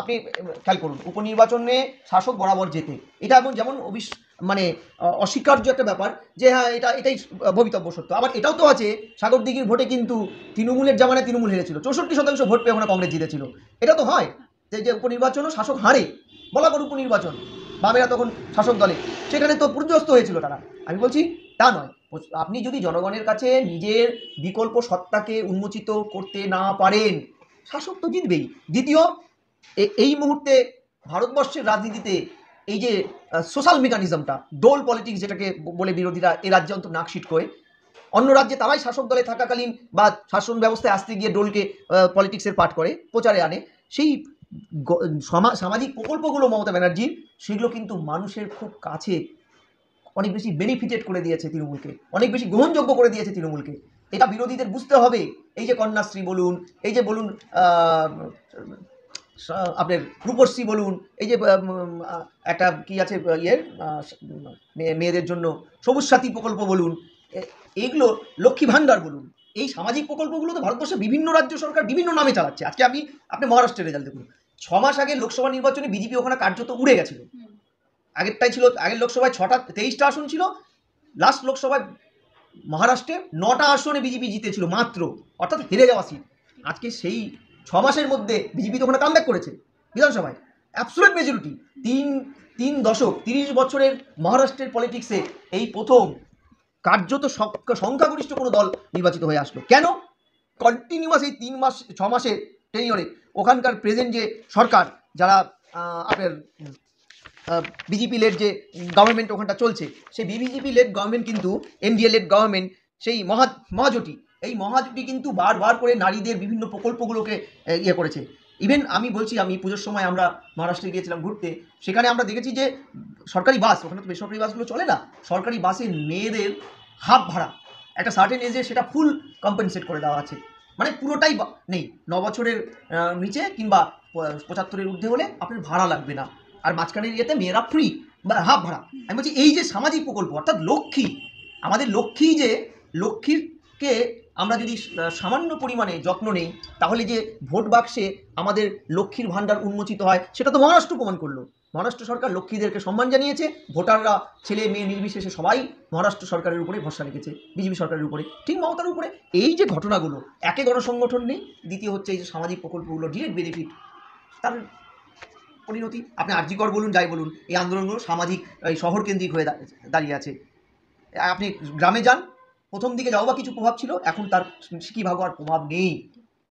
আপনি খেয়াল করুন উপনির্বাচনে শাসক বরাবর যেতে এটা এখন যেমন অবিশ মানে অস্বীকার্য একটা ব্যাপার যে হ্যাঁ এটা এটাই ভবিতব্য সত্য আবার এটাও তো আছে সাগর দিঘির ভোটে কিন্তু তৃণমূলের জামানে তৃণমূল হেরেছিল চৌষট্টি শতাংশ ভোট পেয়ে ওখানে কংগ্রেস জিতেছিল এটা তো হয় যে যে উপনির্বাচনও শাসক হারে বলা কর উপনির্বাচন বামেরা তখন শাসক দলে সেখানে তো পূর্যস্ত হয়েছিল তারা আমি বলছি তা নয় আপনি যদি জনগণের কাছে নিজের বিকল্প সত্তাকে উন্মোচিত করতে না পারেন শাসক তো জিতবেই দ্বিতীয় এই মুহূর্তে ভারতবর্ষের রাজনীতিতে এই যে সোশ্যাল মেকানিজমটা ডোল পলিটিক্স যেটাকে বলে বিরোধীরা এ রাজ্যে অন্তত নাকশিট করে অন্য রাজ্যে তারাই শাসক দলে থাকাকালীন বা শাসন ব্যবস্থায় আসতে গিয়ে ডোলকে পলিটিক্সের পাঠ করে প্রচারে আনে সেই সামাজিক প্রকল্পগুলো মমতা ব্যানার্জির সেগুলো কিন্তু মানুষের খুব কাছে অনেক বেশি বেনিফিটেড করে দিয়েছে তৃণমূলকে অনেক বেশি গ্রহণযোগ্য করে দিয়েছে তৃণমূলকে এটা বিরোধীদের বুঝতে হবে এই যে কন্যাশ্রী বলুন এই যে বলুন আপনার রূপশ্রী বলুন এই যে একটা কি আছে ইয়ের মেয়েদের জন্য সবুজ সাথী প্রকল্প বলুন এইগুলো লক্ষ্মী ভাণ্ডার বলুন এই সামাজিক প্রকল্পগুলো তো ভারতবর্ষে বিভিন্ন রাজ্য সরকার বিভিন্ন নামে চালাচ্ছে আজকে আমি আপনি মহারাষ্ট্রের রেজাল্ট দেখুন ছ মাস আগে লোকসভা নির্বাচনে বিজেপি ওখানে কার্যত উড়ে গেছিল আগেরটাই ছিল আগের লোকসভায় ছটা তেইশটা আসন ছিল লাস্ট লোকসভায় মহারাষ্ট্রে নটা আসনে বিজেপি জিতেছিল মাত্র অর্থাৎ হেরে যাওয়া সিট আজকে সেই ছ মাসের মধ্যে বিজেপি তো ওখানে ব্যাক করেছে বিধানসভায় অ্যাবসুলেট মেজরিটি তিন তিন দশক তিরিশ বছরের মহারাষ্ট্রের পলিটিক্সে এই প্রথম কার্যত সংখ্যাগরিষ্ঠ কোনো দল নির্বাচিত হয়ে আসলো কেন কন্টিনিউয়াস এই তিন মাস ছ মাসের টেনিয়রে ওখানকার প্রেজেন্ট যে সরকার যারা আপনার বিজেপি লেড যে গভর্নমেন্ট ওখানটা চলছে সেই বিবিজেপি লেড গভর্নমেন্ট কিন্তু এনডিএ লেড গভর্নমেন্ট সেই মহা মহাজোটি এই মহাজোটটি কিন্তু বারবার করে নারীদের বিভিন্ন প্রকল্পগুলোকে ইয়ে করেছে ইভেন আমি বলছি আমি পুজোর সময় আমরা মহারাষ্ট্রে গিয়েছিলাম ঘুরতে সেখানে আমরা দেখেছি যে সরকারি বাস ওখানে তো বেসরকারি বাসগুলো চলে না সরকারি বাসে মেয়েদের হাফ ভাড়া একটা সার্টেন এজে সেটা ফুল কম্পেনসেট করে দেওয়া আছে মানে পুরোটাই নেই ন বছরের নিচে কিংবা পঁচাত্তরের ঊর্ধ্বে হলে আপনার ভাড়া লাগবে না আর মাঝখানের ইয়েতে মেয়েরা ফ্রি বা হাফ ভাড়া আমি বলছি এই যে সামাজিক প্রকল্প অর্থাৎ লক্ষ্মী আমাদের লক্ষ্মী যে লক্ষ্মীকে আমরা যদি সামান্য পরিমাণে যত্ন নেই তাহলে যে ভোট বাক্সে আমাদের লক্ষ্মীর ভাণ্ডার উন্মোচিত হয় সেটা তো মহারাষ্ট্র প্রমাণ করলো মহারাষ্ট্র সরকার লক্ষ্মীদেরকে সম্মান জানিয়েছে ভোটাররা ছেলে মেয়ে নির্বিশেষে সবাই মহারাষ্ট্র সরকারের উপরে ভরসা রেখেছে বিজেপি সরকারের উপরে ঠিক মমতার উপরে এই যে ঘটনাগুলো একে গণসংগঠন নেই দ্বিতীয় হচ্ছে এই যে সামাজিক প্রকল্পগুলো ডিরেক্ট বেনিফিট তার পরিণতি আপনি আর্যিকর বলুন যাই বলুন এই আন্দোলনগুলো সামাজিক এই শহরকেন্দ্রিক হয়ে দাঁড়িয়ে আছে আপনি গ্রামে যান প্রথম দিকে যাও বা কিছু প্রভাব ছিল এখন তার সিকি ভাগ আর প্রভাব নেই